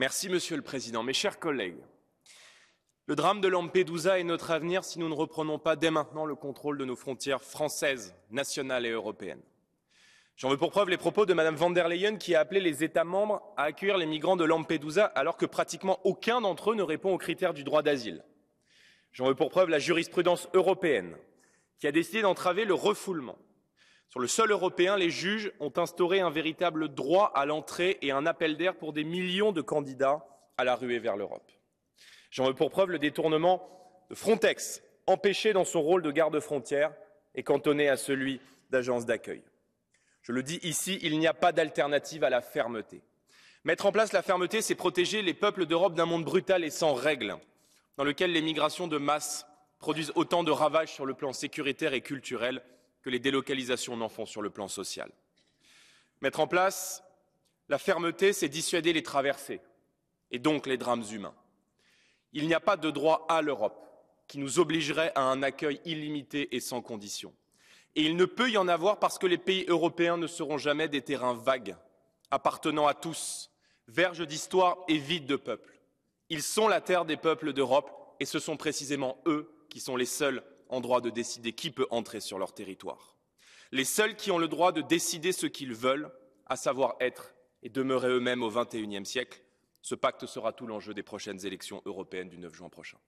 Merci, Monsieur le Président. Mes chers collègues, le drame de Lampedusa est notre avenir si nous ne reprenons pas dès maintenant le contrôle de nos frontières françaises, nationales et européennes. J'en veux pour preuve les propos de Mme van der Leyen qui a appelé les États membres à accueillir les migrants de Lampedusa alors que pratiquement aucun d'entre eux ne répond aux critères du droit d'asile. J'en veux pour preuve la jurisprudence européenne qui a décidé d'entraver le refoulement sur le sol européen, les juges ont instauré un véritable droit à l'entrée et un appel d'air pour des millions de candidats à la ruée vers l'Europe. J'en veux pour preuve le détournement de Frontex, empêché dans son rôle de garde-frontière et cantonné à celui d'agence d'accueil. Je le dis ici, il n'y a pas d'alternative à la fermeté. Mettre en place la fermeté, c'est protéger les peuples d'Europe d'un monde brutal et sans règles, dans lequel les migrations de masse produisent autant de ravages sur le plan sécuritaire et culturel que les délocalisations n'en font sur le plan social. Mettre en place la fermeté, c'est dissuader les traversées et donc les drames humains. Il n'y a pas de droit à l'Europe qui nous obligerait à un accueil illimité et sans condition. Et il ne peut y en avoir parce que les pays européens ne seront jamais des terrains vagues, appartenant à tous, verges d'histoire et vides de peuples. Ils sont la terre des peuples d'Europe et ce sont précisément eux qui sont les seuls en droit de décider qui peut entrer sur leur territoire. Les seuls qui ont le droit de décider ce qu'ils veulent, à savoir être et demeurer eux-mêmes au XXIe siècle, ce pacte sera tout l'enjeu des prochaines élections européennes du 9 juin prochain.